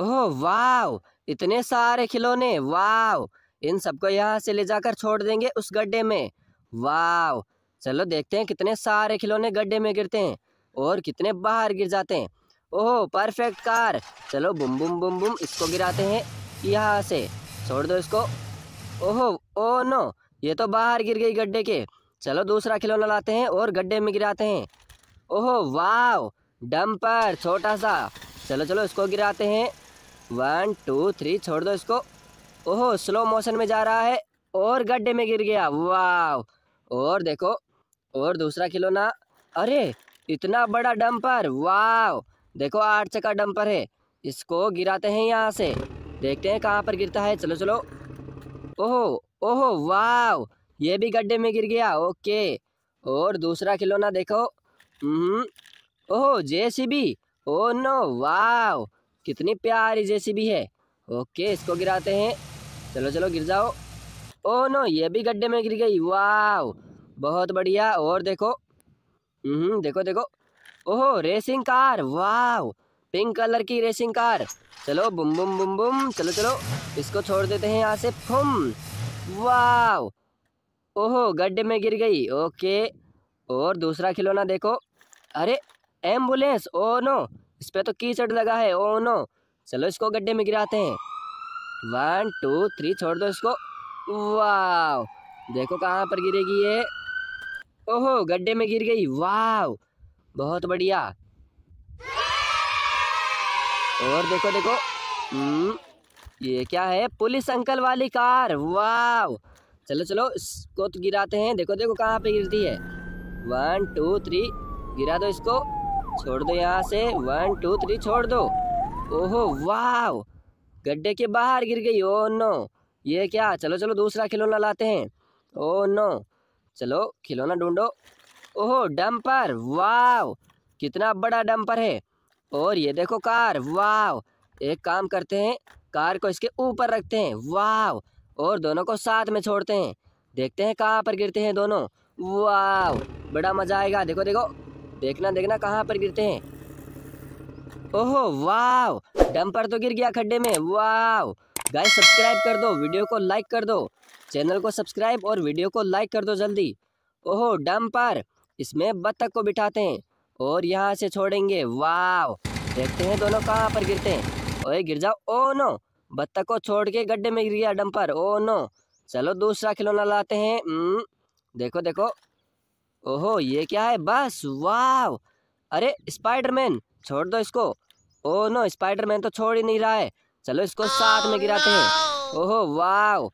ओह वाव इतने सारे खिलौने वाव इन सबको यहाँ से ले जाकर छोड़ देंगे उस गड्ढे में वाव चलो देखते हैं कितने सारे खिलौने गड्ढे में गिरते हैं और कितने बाहर गिर जाते हैं ओह परफेक्ट कार चलो बुम बुम बुम बुम इसको गिराते हैं यहाँ से छोड़ दो इसको ओहो ओ नो ये तो बाहर गिर गई गड्ढे के चलो दूसरा खिलौना लाते हैं और गड्ढे में गिराते हैं ओहो वाव डम्पर छोटा सा चलो चलो इसको गिराते हैं वन टू थ्री छोड़ दो इसको ओहो स्लो मोशन में जा रहा है और गड्ढे में गिर गया वाह और देखो और दूसरा खिलौना अरे इतना बड़ा डंपर वाह देखो आठ चक्का डंपर है इसको गिराते हैं यहाँ से देखते हैं कहाँ पर गिरता है चलो चलो ओहो ओहो वाह ये भी गड्ढे में गिर गया ओके और दूसरा खिलौना देखो हम्म। ओहो J C B oh oh no वाह कितनी प्यारी जेसीबी है ओके इसको गिराते हैं चलो चलो गिर जाओ ओ नो ये भी गड्ढे में गिर गई वाह बहुत बढ़िया और देखो हम्म देखो देखो ओहो रेसिंग कार वाह पिंक कलर की रेसिंग कार चलो बुम बुम बुम बुम चलो चलो इसको छोड़ देते हैं यहाँ से फुम वाह ओहो गड्ढे में गिर गई ओके और दूसरा खिलौना देखो अरे एम्बुलेंस ओ नो इस पर तो कीचड़ लगा है ओ नो चलो इसको गड्ढे में गिराते हैं वन टू थ्री छोड़ दो इसको वाह देखो कहाँ पर गिरेगी ये ओहो गड्ढे में गिर गई वाह बहुत बढ़िया और देखो देखो hmm, ये क्या है पुलिस अंकल वाली कार वाह चलो चलो इसको तो गिराते हैं देखो देखो कहाँ पे गिरती है वन टू थ्री गिरा दो इसको छोड़ दो यहाँ से वन टू थ्री छोड़ दो ओहो वाह गड्ढे के बाहर गिर गई ओ oh, नो ये क्या चलो चलो दूसरा खिलौना लाते हैं ओ oh, नो चलो खिलौना ढूंढो ओहो डंपर वाह कितना बड़ा डंपर है और ये देखो कार वाह एक काम करते हैं कार को इसके ऊपर रखते हैं वाह और दोनों को साथ में छोड़ते हैं देखते हैं कहाँ पर गिरते हैं दोनों वाह बड़ा मज़ा आएगा देखो देखो देखना देखना कहाँ पर गिरते हैं ओहो वाव डंपर तो गिर गया खड्डे में वाव गाइस सब्सक्राइब कर दो वीडियो को लाइक कर दो चैनल को सब्सक्राइब और वीडियो को लाइक कर दो जल्दी ओहो डंपर इसमें बत्तख को बिठाते हैं और यहाँ से छोड़ेंगे वाव देखते हैं दोनों कहाँ पर गिरते हैं ओए गिर जाओ ओ नो बत्तख को छोड़ के गड्ढे में गिर गया डंपर ओ नो चलो दूसरा खिलौना लाते हैं देखो देखो ओहो ये क्या है बस वाह अरे स्पाइडरमैन छोड़ दो इसको ओह नो स्पाइडरमैन तो छोड़ ही नहीं रहा है चलो इसको साथ में गिराते हैं oh, ओहो वाह